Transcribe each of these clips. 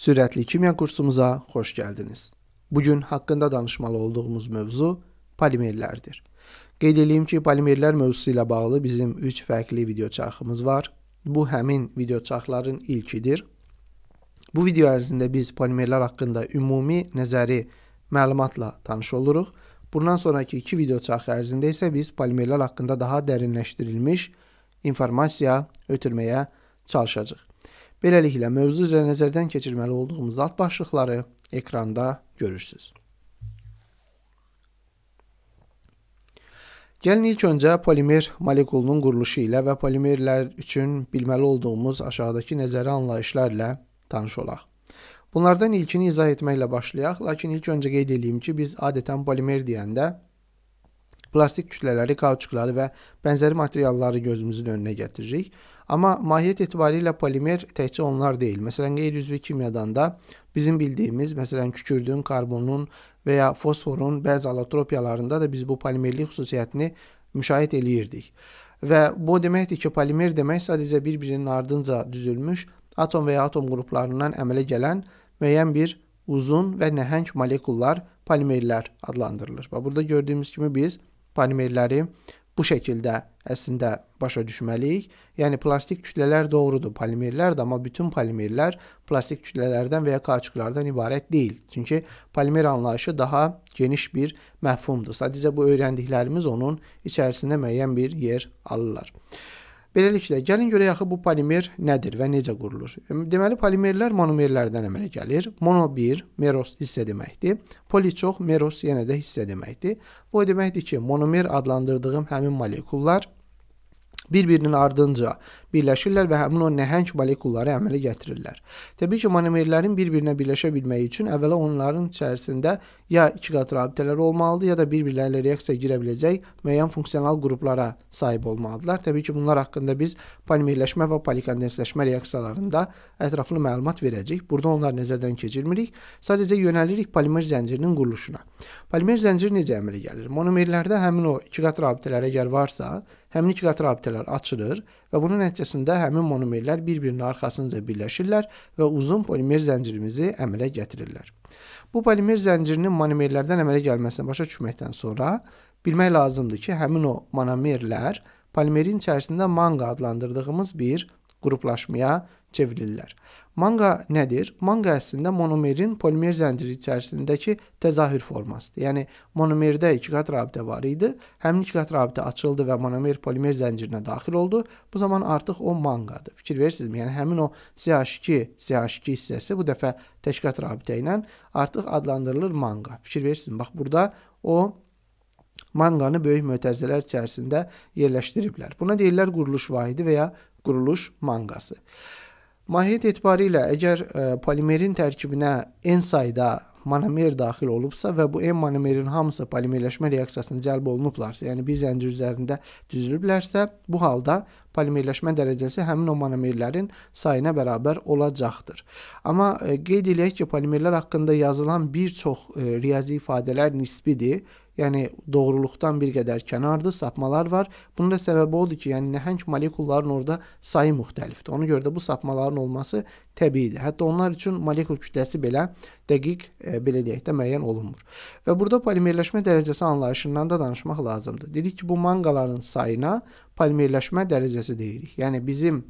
Sürətli kimya kursumuza xoş gəldiniz. Bu gün haqqında danışmalı olduğumuz mövzu polimerlərdir. Qeyd edeyim ki, polimerlər mövzusu ilə bağlı bizim 3 fərqli video çarxımız var. Bu həmin video çarxların ilkidir. Bu video ərzində biz polimerlər haqqında ümumi nəzəri məlumatla tanış oluruq. Bundan sonrakı 2 video çarxı ərzində isə biz polimerlər haqqında daha dərinləşdirilmiş informasiya ötürməyə çalışacağıq. Beləliklə, mövzu üzrə nəzərdən keçirməli olduğumuz alt başlıqları ekranda görürsüz. Gəlin ilk öncə polimer molekulunun quruluşu ilə və polimerlər üçün bilməli olduğumuz aşağıdakı nəzəri anlayışlarla tanış olaq. Bunlardan ilkini izah etməklə başlayaq, lakin ilk öncə qeyd edeyim ki, biz adətən polimer deyəndə plastik kütlələri, kauçukları və bənzəri materialları gözümüzün önünə gətiririk. Amma mahiyyət etibarilə polimer təkcə onlar deyil. Məsələn, qeyri-üzvi kimyadan da bizim bildiyimiz, məsələn, kükürdün, karbonun və ya fosforun bəzi allotropiyalarında da biz bu polimerlik xüsusiyyətini müşahidə eləyirdik. Və bu deməkdir ki, polimer demək sadəcə bir-birinin ardınca düzülmüş atom və ya atom qruplarından əmələ gələn müəyyən bir uzun və nəhəng molekullar polimerlər adlandırılır. Və burada gördüyümüz kimi biz polimerləri Bu şəkildə əslində başa düşməliyik. Yəni plastik kütlələr doğrudur, polimerlərdir, amma bütün polimerlər plastik kütlələrdən və ya kauçuklardan ibarət deyil. Çünki polimer anlayışı daha geniş bir məfhumdur. Sadəcə bu öyrəndiklərimiz onun içərisində müəyyən bir yer alırlar. Beləliklə, gəlin görək axı bu polimer nədir və necə qurulur. Deməli, polimerlər monomerlərdən əmələ gəlir. Mono 1 meros hissə deməkdir. Poli çox meros yenə də hissə deməkdir. Bu deməkdir ki, monomer adlandırdığım həmin molekullar bir-birinin ardınca birləşirlər və həmin o nəhəng molekulları əmələ gətirirlər. Təbii ki, monomerlərin bir-birinə birləşə bilməyi üçün əvvəla onların içərisində ya iki qat rabitələr olmalıdır, ya da bir-birləri ilə reaksiyaya girə biləcək müəyyən funksional qruplara sahib olmalıdırlar. Təbii ki, bunlar haqqında biz polimerləşmə və polikondensləşmə reaksiyalarında ətraflı məlumat verəcəyik. Burada onlar nəzərdən keçirmirik. Sadəcə yönəlirik polimer zəncirinin quruluşuna. Polimer zənciri necə əmələ gəlir? Monomerlərdə həmin o iki qat rabitələr əgər varsa, həmin iki qat rabitələr açılır və bunun nəticəsində həmin monomerlər bir-birinin arxasınca birləşirlər və uzun polimer zəncirimizi əmələ gətirirlər. Bu polimer zəncirinin monomerlərdən əmələ gəlməsini başa düşməkdən sonra bilmək lazımdır ki, həmin o monomerlər polimerin içərisində manqa adlandırdığımız bir qruplaşmaya çevrilirlər. Manqa nədir? Manqa əslində monomerin polimer zənciri içərisindəki təzahür formasıdır. Yəni monomerdə ikiqat rabitə var idi. Həmin ikiqat rabitə açıldı və monomer polimer zəncirinə daxil oldu. Bu zaman artıq o manqadır. Fikir verirsinizmi? Yəni həmin o CH2, CH2 hissəsi bu dəfə təşkilat rabitə ilə artıq adlandırılır manqa. Fikir verirsiniz, bax burada o manqanı böyük mötəzələr içərisində yerləşdiriblər. Buna deyirlər quruluş vahidi və ya quruluş manqası. Mahiyyət etibarilə əgər ə, e, polimerin tərkibinə n sayda monomer daxil olubsa və bu M monomerin hamısı polimerləşmə reaksiyasına cəlb olunublarsa, yəni bir zəncir üzərində düzülüblərsə, bu halda polimerləşmə dərəcəsi həmin o monomerlərin sayına bərabər olacaqdır. Amma e, qeyd eləyək ki, polimerlər haqqında yazılan bir çox e, riyazi ifadələr nisbidir yəni doğruluqdan bir qədər kənardır, sapmalar var. Bunun da səbəbi odur ki, yəni nəhəng molekulların orada sayı müxtəlifdir. Ona görə də bu sapmaların olması təbiidir. Hətta onlar üçün molekul kütləsi belə dəqiq e, belə deyək də müəyyən olunmur. Və burada polimerləşmə dərəcəsi anlayışından da danışmaq lazımdır. Dedik ki, bu manqaların sayına polimerləşmə dərəcəsi deyirik. Yəni bizim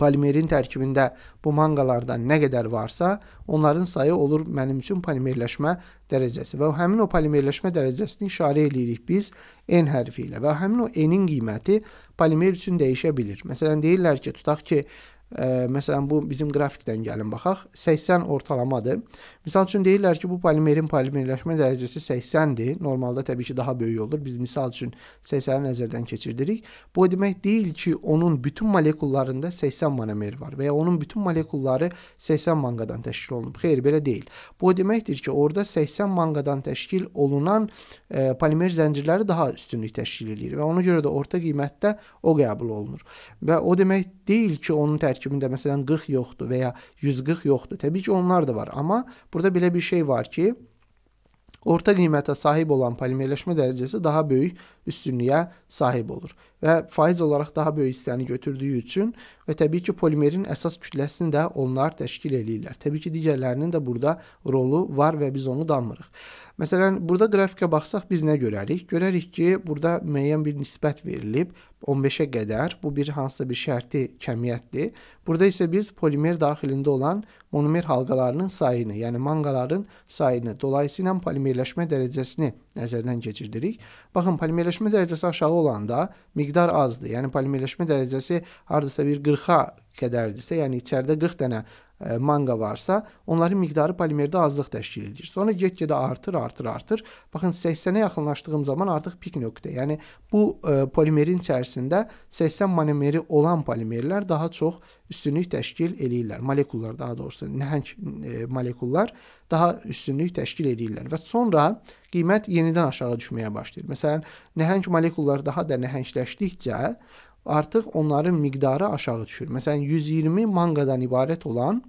polimerin tərkibində bu manqalardan nə qədər varsa, onların sayı olur mənim üçün polimerləşmə dərəcəsi və həmin o polimerləşmə dərəcəsini işarə eləyirik biz n hərfi ilə və həmin o n-in qiyməti polimer üçün dəyişə bilir. Məsələn deyirlər ki, tutaq ki, ə, e, məsələn bu bizim qrafikdən gəlin baxaq, 80 ortalamadır Misal üçün deyirlər ki, bu polimerin polimerləşmə dərəcəsi 80-dir. Normalda təbii ki, daha böyük olur. Biz misal üçün 80-i nəzərdən keçirdirik. Bu o demək deyil ki, onun bütün molekullarında 80 monomer var və ya onun bütün molekulları 80 manqadan təşkil olunub. Xeyr, belə deyil. Bu o deməkdir ki, orada 80 manqadan təşkil olunan e, polimer zəncirləri daha üstünlük təşkil eləyir və ona görə də orta qiymətdə o qəbul olunur. Və o demək deyil ki, onun tərkibində məsələn 40 yoxdur və ya 140 yoxdur. Təbii ki, onlar da var, amma bu Burada belə bir şey var ki, orta qiymətə sahib olan polimerləşmə dərəcəsi daha böyük üstünlüyə sahib olur və faiz olaraq daha böyük hissəni götürdüyü üçün və təbii ki, polimerin əsas kütləsini də onlar təşkil eləyirlər. Təbii ki, digərlərinin də burada rolu var və biz onu danmırıq. Məsələn, burada qrafikə baxsaq biz nə görərik? Görərik ki, burada müəyyən bir nisbət verilib 15-ə qədər. Bu bir hansısa bir şərti kəmiyyətdir. Burada isə biz polimer daxilində olan monomer halqalarının sayını, yəni manqaların sayını, dolayısıyla polimerləşmə dərəcəsini nəzərdən keçirdirik. Baxın, polimerləşmə dərəcəsi aşağı olanda miqdar azdır. Yəni polimerləşmə dərəcəsi hardasa bir 40-a qədərdirsə, yəni içəridə 40 dənə E, manqa varsa, onların miqdarı polimerdə azlıq təşkil edir. Sonra get-gedə artır, artır, artır. Baxın 80-ə yaxınlaşdığım zaman artıq pik nöqtə. Yəni bu ə, e, polimerin içərisində 80 monomeri olan polimerlər daha çox üstünlük təşkil eləyirlər. Molekullar daha doğrusu nəhəng ə, e, molekullar daha üstünlük təşkil eləyirlər və sonra qiymət yenidən aşağı düşməyə başlayır. Məsələn, nəhəng molekullar daha da nəhəngləşdikcə artıq onların miqdarı aşağı düşür. Məsələn 120 manqadan ibarət olan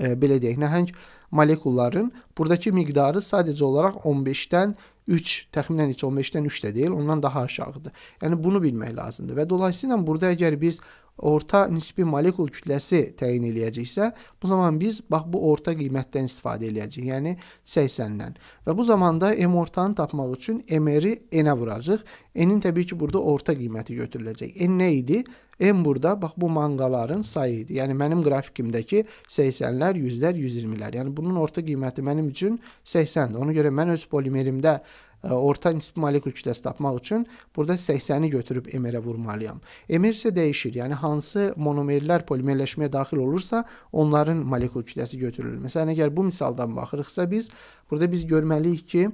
e, belə deyək, nəhəng molekulların buradakı miqdarı sadəcə olaraq 15-dən 3, təxminən heç 15-dən 3 də deyil, ondan daha aşağıdır. Yəni bunu bilmək lazımdır və dolayısıyla burada əgər biz orta nisbi molekul kütləsi təyin eləyəcəksə, bu zaman biz bax bu orta qiymətdən istifadə eləyəcəyik, yəni 80-dən. Və bu zamanda M ortanı tapmaq üçün MR-i N-ə vuracağıq. N-in təbii ki, burada orta qiyməti götürüləcək. N nə idi? M burada bax bu manqaların sayı idi. Yəni mənim qrafikimdəki 80-lər 10-lər, 100-lər, 120-lər. Yəni bunun orta qiyməti mənim üçün 80-dir. Ona görə mən öz polimerimdə e, orta nisbi molekul kütləsi tapmaq üçün burada 80-i götürüb MR-ə vurmalıyam. MR isə dəyişir. Yəni hansı monomerlər polimerləşməyə daxil olursa, onların molekul kütləsi götürülür. Məsələn, əgər bu misaldan baxırıqsa biz burada biz görməliyik ki,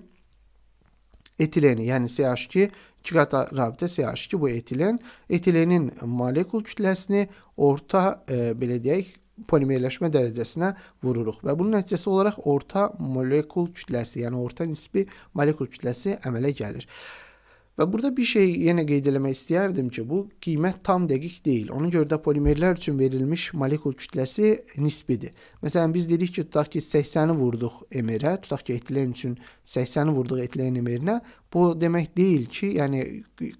etileni, yəni CH2 iki qata rabitə CH2 bu etilen, etilenin molekul kütləsini orta e, belə deyək polimerləşmə dərəcəsinə vururuq və bunun nəticəsi olaraq orta molekul kütləsi, yəni orta nisbi molekul kütləsi əmələ gəlir. Və burada bir şey yenə qeyd eləmək istəyərdim ki, bu qiymət tam dəqiq deyil. Ona görə də polimerlər üçün verilmiş molekul kütləsi nisbidir. Məsələn, biz dedik ki, tutaq ki, 80-i vurduq MR-ə, tutaq ki, etilen üçün 80-i vurduq etlenim yerinə. Bu demək deyil ki, yəni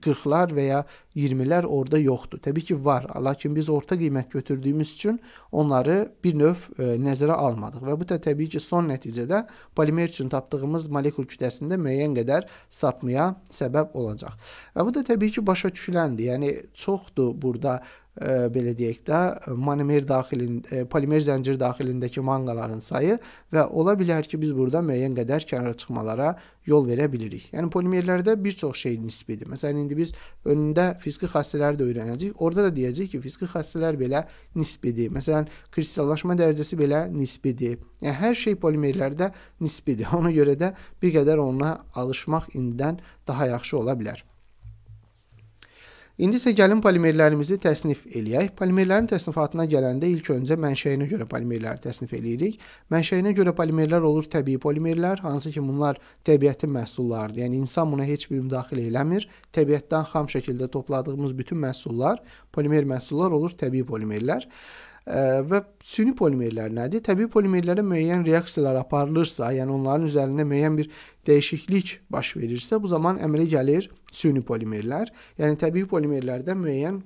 40-lar və ya 20-lər orada yoxdur. Təbii ki, var. Lakin biz orta qiymət götürdüyümüz üçün onları bir növ e, nəzərə almadıq və bu da təbii ki, son nəticədə polimer üçün tapdığımız molekul kütləsində müəyyən qədər sapmaya səbəb olacaq. Və bu da təbii ki, başa düşüləndir. Yəni çoxdur burada E, belə deyək də, monomer daxilində e, polimer zənciri daxilindəki manqaların sayı və ola bilər ki, biz burada müəyyən qədər kənara çıxmalara yol verə bilirik. Yəni polimerlərdə bir çox şey nisbidir. Məsələn, indi biz önündə fiziki xassələri də öyrənəcəyik. Orada da deyəcək ki, fiziki xassələr belə nisbidir. Məsələn, kristallaşma dərəcəsi belə nisbidir. Yəni hər şey polimerlərdə nisbidir. Ona görə də bir qədər ona alışmaq indidən daha yaxşı ola bilər. İndi isə gəlin polimerlərimizi təsnif eləyək. Polimerlərin təsnifatına gələndə ilk öncə mənşəyinə görə polimerləri təsnif eləyirik. Mənşəyinə görə polimerlər olur təbii polimerlər, hansı ki bunlar təbiətin məhsullarıdır. Yəni insan buna heç bir müdaxilə eləmir. Təbiətdən xam şəkildə topladığımız bütün məhsullar polimer məhsullar olur, təbii polimerlər və süni polimerlər nədir? Təbii polimerlərə müəyyən reaksiyalar aparılırsa, yəni onların üzərində müəyyən bir dəyişiklik baş verirsə, bu zaman əmələ gəlir süni polimerlər. Yəni təbii polimerlərdə müəyyən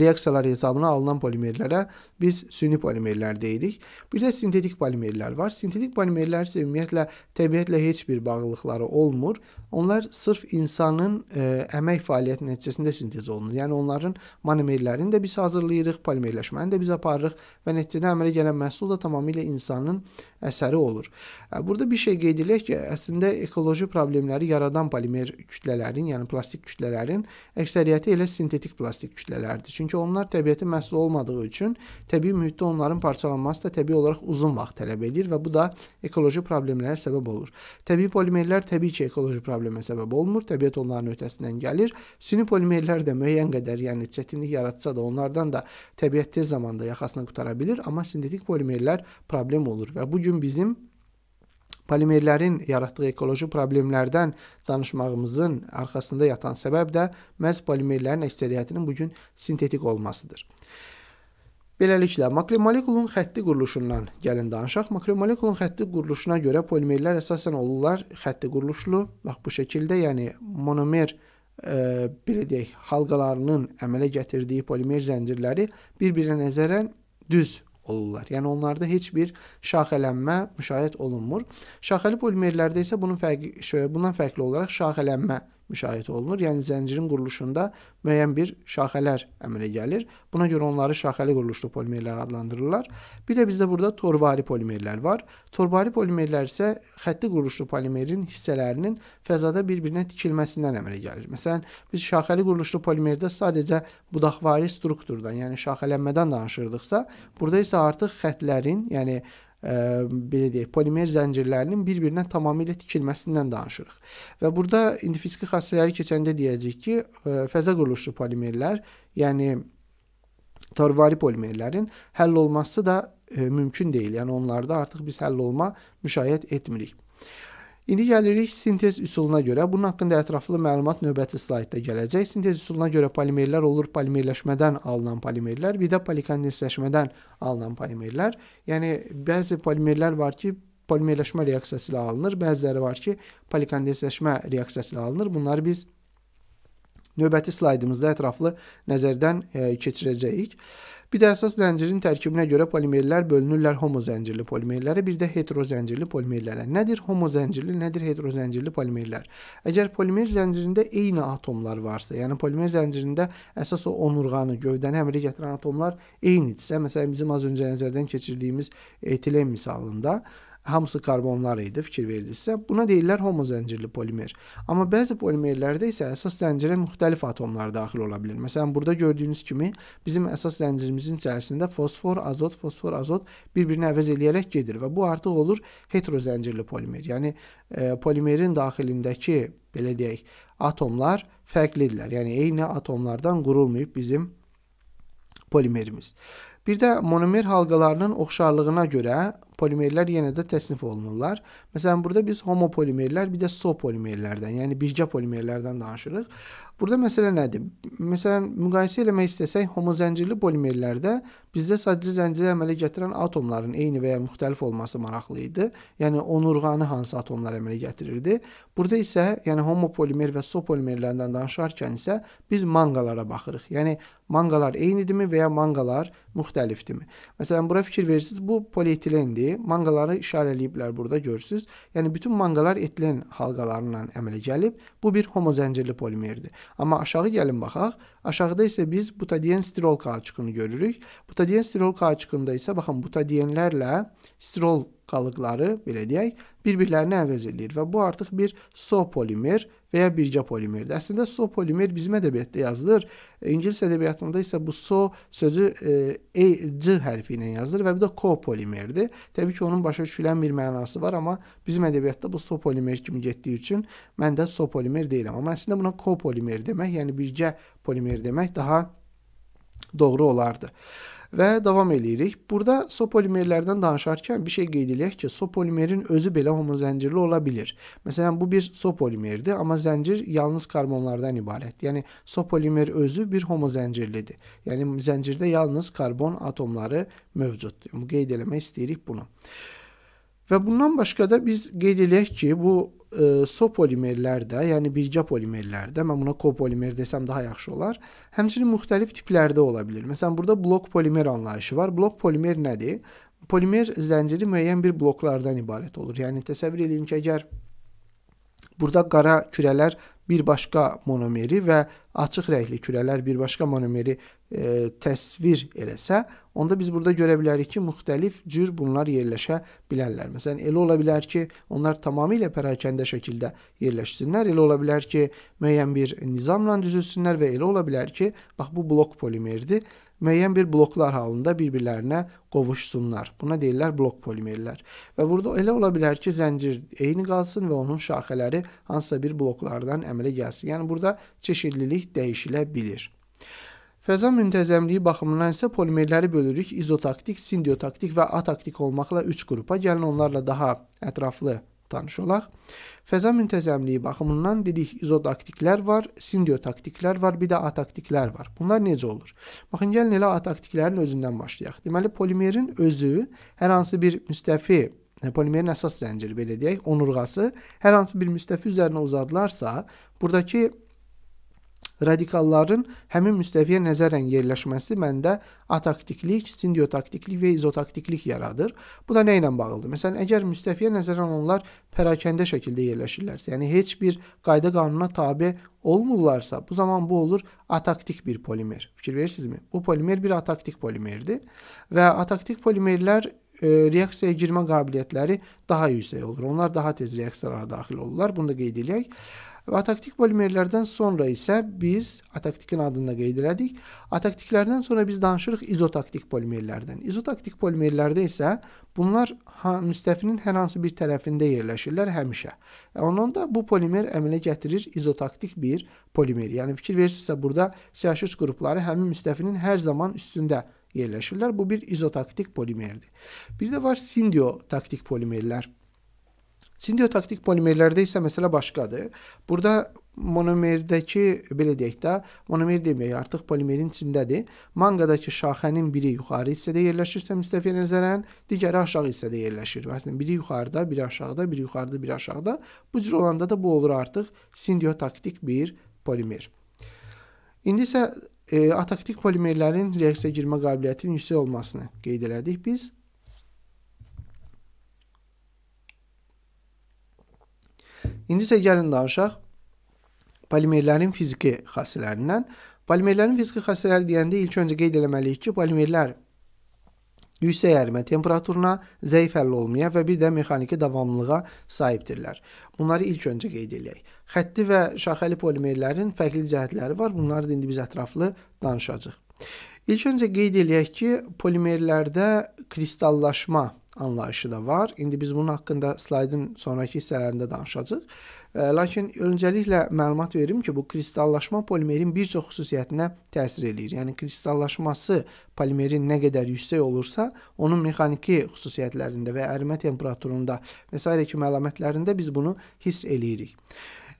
reaksiyalar hesabına alınan polimerlərə biz süni polimerlər deyirik. Bir də sintetik polimerlər var. Sintetik polimerlər isə ümumiyyətlə təbiətlə heç bir bağlılıqları olmur Onlar sırf insanın ə, e, əmək fəaliyyəti nəticəsində sintez olunur. Yəni onların monomerlərini də biz hazırlayırıq, polimerləşməni də biz aparırıq və nəticədə əmələ gələn məhsul da tamamilə insanın əsəri olur. E, burada bir şey qeyd edək ki, əslində ekoloji problemləri yaradan polimer kütlələrin, yəni plastik kütlələrin əksəriyyəti elə sintetik plastik kütlələrdir. Çünki onlar təbiətin məhsulu olmadığı üçün təbii mühitdə onların parçalanması da təbii olaraq uzun vaxt tələb edir və bu da ekoloji problemlərə səbəb olur. Təbii polimerlər təbii ki, ekoloji problemlər problemə səbəb olmur. Təbiət onların ötəsindən gəlir. Süni polimerlər də müəyyən qədər, yəni çətinlik yaratsa da, onlardan da təbiət tez zamanda yaxasını qutara bilir, amma sintetik polimerlər problem olur və bu gün bizim polimerlərin yaratdığı ekoloji problemlərdən danışmağımızın arxasında yatan səbəb də məhz polimerlərin əksəriyyətinin bu gün sintetik olmasıdır. Beləliklə, makromolekulun xətti quruluşundan gəlin danışaq. Makromolekulun xətti quruluşuna görə polimerlər əsasən olurlar xətti quruluşlu. Bax bu şəkildə, yəni monomer e, belə deyək, halqalarının əmələ gətirdiyi polimer zəncirləri bir-birinə nəzərən düz olurlar. Yəni onlarda heç bir şaxələnmə müşahidə olunmur. Şaxəli polimerlərdə isə bunun fərqi bundan fərqli olaraq şaxələnmə müşahidə olunur. Yəni zəncirin quruluşunda müəyyən bir şaxələr əmələ gəlir. Buna görə onları şaxəli quruluşlu polimerlər adlandırırlar. Bir də bizdə burada torvari polimerlər var. Torvari polimerlər isə xətti quruluşlu polimerin hissələrinin fəzada bir-birinə tikilməsindən əmələ gəlir. Məsələn, biz şaxəli quruluşlu polimerdə sadəcə budaqvari strukturdan, yəni şaxələnmədən danışırdıqsa, burada isə artıq xətlərin, yəni ə, e, belə deyək, polimer zəncirlərinin bir-birinə tamamilə tikilməsindən danışırıq. Və burada indi fiziki xassələri keçəndə deyəcəyik ki, ə, e, fəzə quruluşlu polimerlər, yəni torvari polimerlərin həll olması da ə, e, mümkün deyil. Yəni onlarda artıq biz həll olma müşahidə etmirik. İndi gəlirik sintez üsuluna görə. Bunun haqqında ətraflı məlumat növbəti slaydda gələcək. Sintez üsuluna görə polimerlər olur polimerləşmədən alınan polimerlər, bir də polikondensləşmədən alınan polimerlər. Yəni bəzi polimerlər var ki, polimerləşmə reaksiyası ilə alınır, bəziləri var ki, polikondensləşmə reaksiyası ilə alınır. Bunları biz növbəti slaydımızda ətraflı nəzərdən e, keçirəcəyik. E, Bir də əsas zəncirin tərkibinə görə polimerlər bölünürlər homo zəncirli polimerlərə, bir də hetero zəncirli polimerlərə. Nədir homo zəncirli, nədir hetero zəncirli polimerlər? Əgər polimer zəncirində eyni atomlar varsa, yəni polimer zəncirində əsas o onurğanı, gövdəni əmələ gətirən atomlar eynidirsə, məsələn bizim az öncə nəzərdən keçirdiyimiz etilen misalında, hamısı karbonlar idi, fikir verdinizsə. Buna deyirlər homozəncirli polimer. Amma bəzi polimerlərdə isə əsas zəncirə müxtəlif atomlar daxil ola bilər. Məsələn, burada gördüyünüz kimi bizim əsas zəncirimizin içərisində fosfor, azot, fosfor, azot bir-birini əvəz eləyərək gedir və bu artıq olur heterozəncirli polimer. Yəni e, polimerin daxilindəki belə deyək, atomlar fərqlidirlər. Yəni eyni atomlardan qurulmayıb bizim polimerimiz. Bir də monomer halqalarının oxşarlığına görə polimerlər yenə də təsnif olunurlar. Məsələn, burada biz homopolimerlər, bir də sopolimerlərdən, yəni birgə polimerlərdən danışırıq. Burada məsələ nədir? Məsələn, müqayisə eləmək istəsək, homozəncirli polimerlərdə bizdə sadəcə zənciri əmələ gətirən atomların eyni və ya müxtəlif olması maraqlı idi. Yəni onurğanı hansı atomlar əmələ gətirirdi? Burada isə, yəni homopolimer və sopolimerlərdən danışarkən isə biz manqalara baxırıq. Yəni manqalar eynidirmi və ya manqalar müxtəlifdirmi? Məsələn, bura fikir verirsiniz, bu polietilendir. Manqaları işarələyiblər burada görürsüz. Yəni bütün manqalar etilen halqalarından əmələ gəlib. Bu bir homo zəncirli polimerdir. Amma aşağı gəlin baxaq. Aşağıda isə biz butadien stirol kauçukunu görürük. Butadien stirol kauçukunda isə baxın butadienlərlə stirol qalıqları belə deyək, bir-birlərini əvəz eləyir və bu artıq bir so polimer veya birgə polimerdir. Əslində so polimer bizim ədəbiyyatda yazılır. E, İngilis ədəbiyyatında isə bu so sözü e, e c hərfi ilə yazılır və bu da ko polimerdir. Təbii ki, onun başa düşülən bir mənası var, amma bizim ədəbiyyatda bu so polimer kimi getdiyi üçün mən də so polimer deyiləm. Amma əslində buna ko polimer demək, yəni birgə polimer demək daha doğru olardı. ve devam eləyirik. Burada sopolimerlərdən danışarken bir şey qeyd eləyək ki, sopolimerin özü belə homozəncirli olabilir. Mesela bu bir sopolimerdir, ama zəncir yalnız karbonlardan ibarət. Yəni sopolimer özü bir homozəncirlidir. Yani zəncirdə yalnız karbon atomları mövcuddur. Bu qeyd eləmək bunu. Ve bundan başka da biz qeyd ki, bu e, so polimerlərdə, yəni birgə polimerlərdə, mən buna kopolimer desəm daha yaxşı olar. Həmçinin müxtəlif tiplərdə ola bilər. Məsələn, burada blok polimer anlayışı var. Blok polimer nədir? Polimer zənciri müəyyən bir bloklardan ibarət olur. Yəni təsəvvür eləyin ki, əgər burada qara kürələr bir başqa monomeri və açıq rəngli kürələr bir başqa monomeri e, təsvir eləsə, onda biz burada görə bilərik ki, müxtəlif cür bunlar yerləşə bilərlər. Məsələn, elə ola bilər ki, onlar tamamilə pərakəndə şəkildə yerləşsinlər, elə ola bilər ki, müəyyən bir nizamla düzülsünlər və elə ola bilər ki, bax bu blok polimeridir müəyyən bir bloklar halında bir-birlərinə qovuşsunlar. Buna deyirlər blok polimerlər. Və burada elə ola bilər ki, zəncir eyni qalsın və onun şaxələri hansısa bir bloklardan əmələ gəlsin. Yəni burada çeşidlilik dəyişilə bilir. Fəza müntəzəmliyi baxımından isə polimerləri bölürük. İzotaktik, sindiotaktik və ataktik olmaqla 3 qrupa. Gəlin onlarla daha ətraflı danışırlar. Fəza müntəzəmliyi baxımından dedik izotaktiklər var, sindiotaktiklər var, bir də ataktiklər var. Bunlar necə olur? Baxın, gəlin elə ataktiklərin özündən başlayaq. Deməli, polimerin özü hər hansı bir müstəfi e, polimerin əsas zənciri belə deyək, onurğası hər hansı bir müstəfi üzərinə uzadılarsa, buradakı Radikalların həmin müstəviyə nəzərən yerləşməsi məndə ataktiklik, sindiotaktiklik və izotaktiklik yaradır. Bu da nə ilə bağlıdır? Məsələn, əgər müstəviyə nəzərən onlar pərakəndə şəkildə yerləşirlərsə, yəni heç bir qayda qanuna tabe olmurlarsa, bu zaman bu olur ataktik bir polimer. Fikir verirsinizmi? Bu polimer bir ataktik polimerdir və ataktik polimerlər e, reaksiyaya girmə qabiliyyətləri daha yüksək olur. Onlar daha tez reaksiyalara daxil olurlar. Bunu da qeyd edək. Ataktik polimerlərdən sonra isə biz ataktikin adını da qeyd elədik. Ataktiklərdən sonra biz danışırıq izotaktik polimerlərdən. İzotaktik polimerlərdə isə bunlar ha, müstəfinin hər hansı bir tərəfində yerləşirlər həmişə. E, ondan da bu polimer əmələ gətirir izotaktik bir polimer. Yəni fikir verirsinizsə burada CH3 qrupları həmin müstəfinin hər zaman üstündə yerləşirlər. Bu bir izotaktik polimerdir. Bir də var sindiotaktik polimerlər. Simbiotaktik polimerlərdə isə məsələ başqadır. Burada monomerdəki belə deyək də, monomer demək artıq polimerin içindədir. Manqadakı şaxənin biri yuxarı hissədə yerləşirsə müstəviyə nəzərən, digəri aşağı hissədə yerləşir. Məsələn, biri yuxarıda, biri aşağıda, biri yuxarıda, biri aşağıda. Bu cür olanda da bu olur artıq simbiotaktik bir polimer. İndi isə e, ataktik polimerlərin reaksiyaya girmə qabiliyyətinin yüksək olmasını qeyd elədik biz. İndi isə gəlin danışaq polimerlərin fiziki xassələrindən. Polimerlərin fiziki xassələri deyəndə ilk öncə qeyd eləməliyik ki, polimerlər yüksək ərimə temperaturuna, zəif həll olmaya və bir də mexaniki davamlılığa sahibdirlər. Bunları ilk öncə qeyd eləyək. Xətti və şaxəli polimerlərin fərqli cəhətləri var. Bunları da indi biz ətraflı danışacağıq. İlk öncə qeyd eləyək ki, polimerlərdə kristallaşma anlayışı da var. İndi biz bunun haqqında slaydın sonrakı hissələrində danışacağıq. E, lakin öncəliklə məlumat verim ki, bu kristallaşma polimerin bir çox xüsusiyyətinə təsir eləyir. Yəni kristallaşması polimerin nə qədər yüksək olursa, onun mexaniki xüsusiyyətlərində və ərimə temperaturunda və s. kimi əlamətlərində biz bunu hiss eləyirik.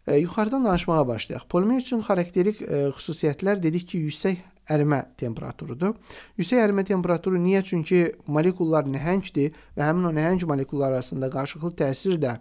E, yuxarıdan danışmağa başlayaq. Polimer üçün xarakterik e, xüsusiyyətlər dedik ki, yüksək ərimə temperaturudur. Yüksək ərimə temperaturu niyə? Çünki molekullar nəhəngdir və həmin o nəhəng molekullar arasında qarşılıqlı təsir də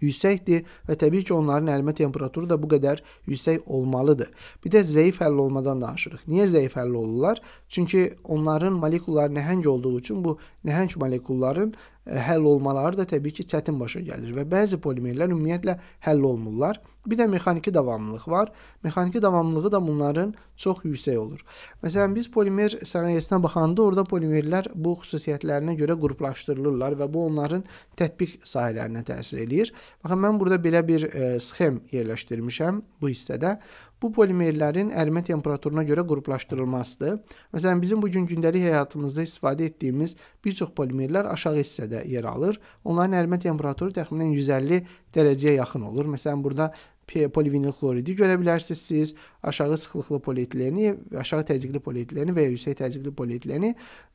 yüksəkdir və təbii ki, onların ərimə temperaturu da bu qədər yüksək olmalıdır. Bir də zəif həll olmadan danışırıq. Niyə zəif həll olurlar? Çünki onların molekulları nəhəng olduğu üçün bu nəhəng molekulların həll olmaları da təbii ki, çətin başa gəlir və bəzi polimerlər ümumiyyətlə həll olmurlar. Bir də mexaniki davamlılıq var. Mexaniki davamlılığı da bunların çox yüksək olur. Məsələn, biz polimer sənayesinə baxanda orada polimerlər bu xüsusiyyətlərinə görə qruplaşdırılırlar və bu onların tətbiq sahələrinə təsir eləyir. Baxın, mən burada belə bir e, sxem yerləşdirmişəm bu hissədə. Bu polimerlərin ərimə temperaturuna görə qruplaşdırılmasıdır. Məsələn, bizim bu gün gündəlik həyatımızda istifadə etdiyimiz bir çox polimerlər aşağı hissədə yer alır. Onların ərimə temperaturu təxminən 150 dərəcəyə yaxın olur. Məsələn, burada polivinil xloridi görə bilərsiniz siz, aşağı sıxlıqlı polietileni, aşağı təzyiqli polietileni və ya yüksək təzyiqli polietileni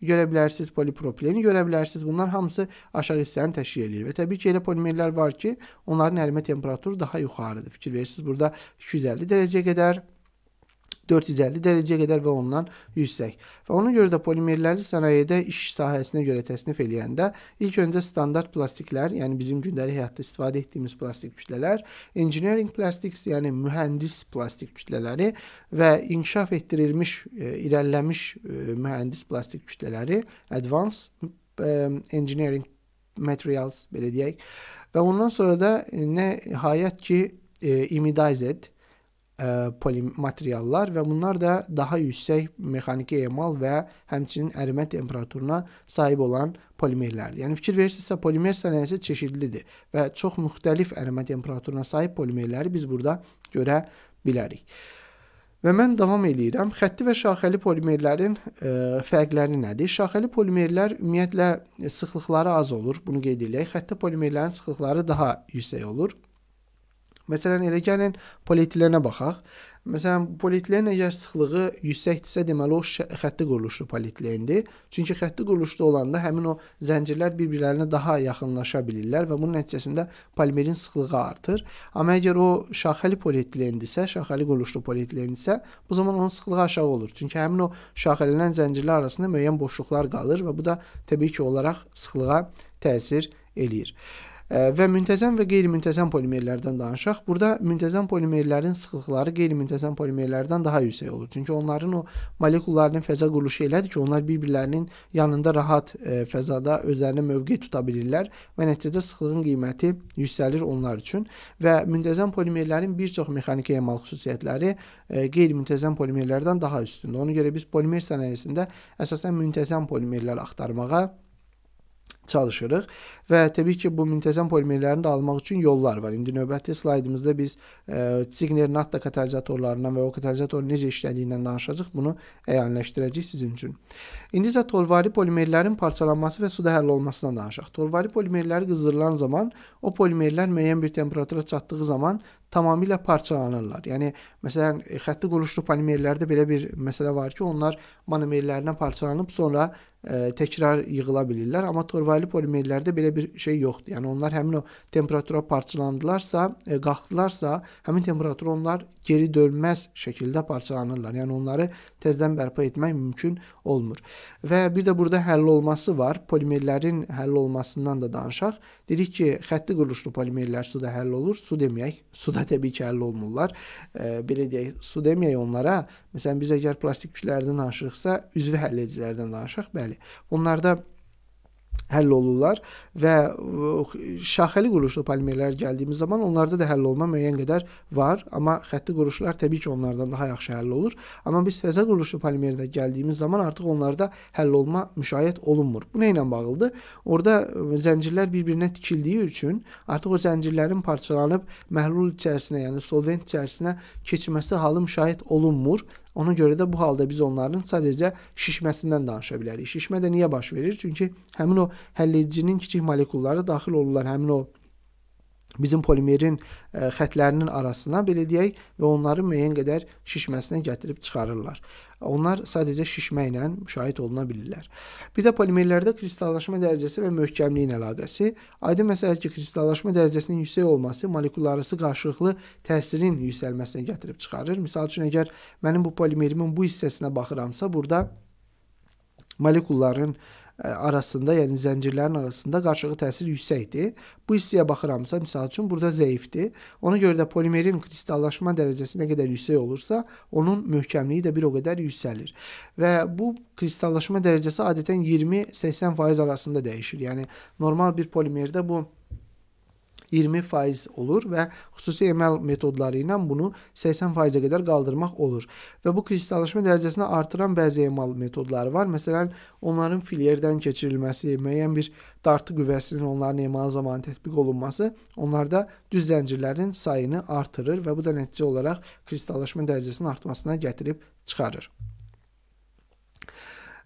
görə bilərsiniz, polipropileni görə bilərsiniz. Bunlar hamısı aşağı hissəni təşkil edir və təbii ki, elə polimerlər var ki, onların ərimə temperaturu daha yuxarıdır. Fikir verirsiniz, burada 250 dərəcəyə qədər 450 dərəcəyə qədər və ondan yüksək. Və ona görə də polimerləri sənayedə iş sahəsinə görə təsnif eləyəndə ilk öncə standart plastiklər, yəni bizim gündəlik həyatda istifadə etdiyimiz plastik kütlələr, engineering plastics, yəni mühəndis plastik kütlələri və inkişaf etdirilmiş, irəliləmiş e, e, mühəndis plastik kütlələri, advanced e, engineering materials belə deyək. Və ondan sonra da nəhayət ki e, imidized E, polimateriallar və bunlar da daha yüksək mexaniki emal və həmçinin ərimə temperaturuna sahib olan polimerlərdir. Yəni fikir verirsinizsə, polimer sənayesi çeşidlidir və çox müxtəlif ərimə temperaturuna sahib polimerləri biz burada görə bilərik. Və mən davam eləyirəm. Xətti və şaxəli polimerlərin e, fərqləri nədir? Şaxəli polimerlər ümumiyyətlə sıxlıqları az olur. Bunu qeyd edək. Xətti polimerlərin sıxlıqları daha yüksək olur. Məsələn, elə gəlin poliyetilenə baxaq. Məsələn, poliyetilen əgər sıxlığı yüksəkdirsə, deməli o xətti quruluşlu poliyetilendir. Çünki xətti quruluşlu olanda həmin o zəncirlər bir-birlərinə daha yaxınlaşa bilirlər və bunun nəticəsində polimerin sıxlığı artır. Amma əgər o şaxəli poliyetilendirsə, şaxəli quruluşlu poliyetilendirsə, bu zaman onun sıxlığı aşağı olur. Çünki həmin o şaxələnən zəncirlər arasında müəyyən boşluqlar qalır və bu da təbii ki, olaraq sıxlığa təsir eləyir və müntəzəm və qeyri-müntəzəm polimerlərdən danışaq. Burada müntəzəm polimerlərin sıxlıqları qeyri-müntəzəm polimerlərdən daha yüksək olur. Çünki onların o molekullarının fəza quruluşu elədir ki, onlar bir-birlərinin yanında rahat ə, e, fəzada özlərinə mövqe tuta bilirlər və nəticədə sıxlığın qiyməti yüksəlir onlar üçün və müntəzəm polimerlərin bir çox mexaniki emal xüsusiyyətləri e, qeyri-müntəzəm polimerlərdən daha üstündür. Ona görə biz polimer sənayesində əsasən müntəzəm polimerlər axtarmağa çalışırıq və təbii ki, bu müntəzəm polimerlərini də almaq üçün yollar var. İndi növbəti slaydımızda biz e, Signer Natta katalizatorlarından və o katalizatorun necə işlədiyindən danışacağıq. Bunu əyanləşdirəcəyik sizin üçün. İndi isə torvari polimerlərin parçalanması və suda həll olmasına danışaq. Torvari polimerləri qızdırılan zaman o polimerlər müəyyən bir temperatura çatdığı zaman tamamilə parçalanırlar. Yəni məsələn xətti quruluşlu polimerlərdə belə bir məsələ var ki, onlar monomerlərinə parçalanıb sonra ə, e, təkrar yığıla bilirlər. Amma torvaylı polimerlərdə belə bir şey yoxdur. Yəni onlar həmin o temperatura parçalandılarsa, ə, e, qalxdılarsa, həmin temperatura onlar geri dönməz şəkildə parçalanırlar. Yəni onları tezdən bərpa etmək mümkün olmur. Və bir də burada həll olması var. Polimerlərin həll olmasından da danışaq. Dedik ki, xətti quruluşlu polimerlər suda həll olur. Su deməyək, suda təbii ki, həll olmurlar. E, belə deyək, su deməyək onlara. Məsələn, biz əgər plastik kütlələrdən danışırıqsa, üzvi həll edicilərdən danışaq. Bəli, deməli. Bunlar da həll olurlar və e, şaxəli quruluşlu polimerlər gəldiyimiz zaman onlarda da həll olma müəyyən qədər var, amma xətti quruluşlar təbii ki, onlardan daha yaxşı həll olur. Amma biz fəzə quruluşlu polimerdə gəldiyimiz zaman artıq onlarda həll olma müşayiət olunmur. Bu nə ilə bağlıdır? Orda e, zəncirlər bir-birinə tikildiyi üçün artıq o zəncirlərin parçalanıb məhlul içərisinə, yəni solvent içərisinə keçməsi halı müşayiət olunmur. Ona görə də bu halda biz onların sadəcə şişməsindən danışa bilərik. Şişmə də niyə baş verir? Çünki həmin o həlləticinin kiçik molekulları daxil olurlar həmin o bizim polimerin e, xətlərinin arasına belə deyək və onların müəyyən qədər şişməsinə gətirib çıxarırlar. Onlar sadəcə şişmə ilə müşahidə oluna bilirlər. Bir də polimerlərdə kristallaşma dərəcəsi və möhkəmliyin əlaqəsi. Aydın məsələdir ki, kristallaşma dərəcəsinin yüksək olması molekullararası qarşılıqlı təsirin yüksəlməsinə gətirib çıxarır. Məsəl üçün əgər mənim bu polimerimin bu hissəsinə baxıramsa, burada molekulların e, arasında, yəni zəncirlərin arasında qarşılıqlı təsir yüksəkdir. Bu hissəyə baxıramsa, misal üçün burada zəifdir. Ona görə də polimerin kristallaşma dərəcəsi nə qədər yüksək olursa, onun möhkəmliyi də bir o qədər yüksəlir. Və bu kristallaşma dərəcəsi adətən 20-80% arasında dəyişir. Yəni normal bir polimerdə bu 20% olur və xüsusi ML metodları ilə bunu 80%-ə qədər qaldırmaq olur. Və bu kristallaşma dərəcəsini artıran bəzi ML metodları var. Məsələn, onların filyerdən keçirilməsi, müəyyən bir dartı qüvvəsinin onların emal zamanı tətbiq olunması onlarda düz zəncirlərin sayını artırır və bu da nəticə olaraq kristallaşma dərəcəsinin artmasına gətirib çıxarır.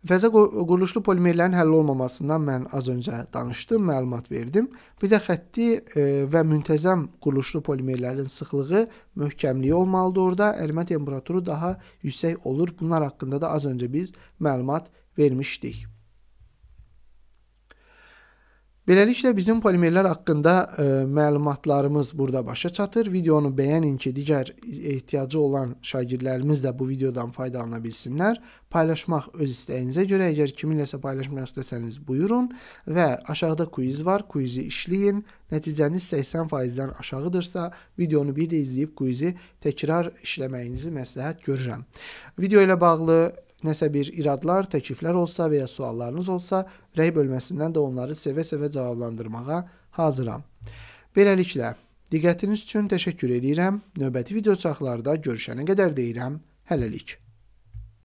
Fəzə quruluşlu polimerlərin həll olmamasından mən az öncə danışdım, məlumat verdim. Bir də xətti e, və müntəzəm quruluşlu polimerlərin sıxlığı, möhkəmliyi olmalıdır orada. Ərimə temperaturu daha yüksək olur. Bunlar haqqında da az öncə biz məlumat vermişdik. Beləliklə bizim polimerlər haqqında ə, e, məlumatlarımız burada başa çatır. Videonu bəyənin ki, digər ehtiyacı olan şagirdlərimiz də bu videodan faydalana bilsinlər. Paylaşmaq öz istəyinizə görə, əgər kiminləsə paylaşmaq istəsəniz, buyurun və aşağıda quiz var, quizi işləyin. Nəticəniz 80%-dən aşağıdırsa, videonu bir də izləyib quizi təkrar işləməyinizi məsləhət görürəm. Video ilə bağlı Nəsə bir iradlar, təkliflər olsa və ya suallarınız olsa, rəy bölməsindən də onları sevə-sevə cavablandırmağa hazıram. Beləliklə, diqqətiniz üçün təşəkkür edirəm. Növbəti video çarxlarda görüşənə qədər deyirəm. Hələlik.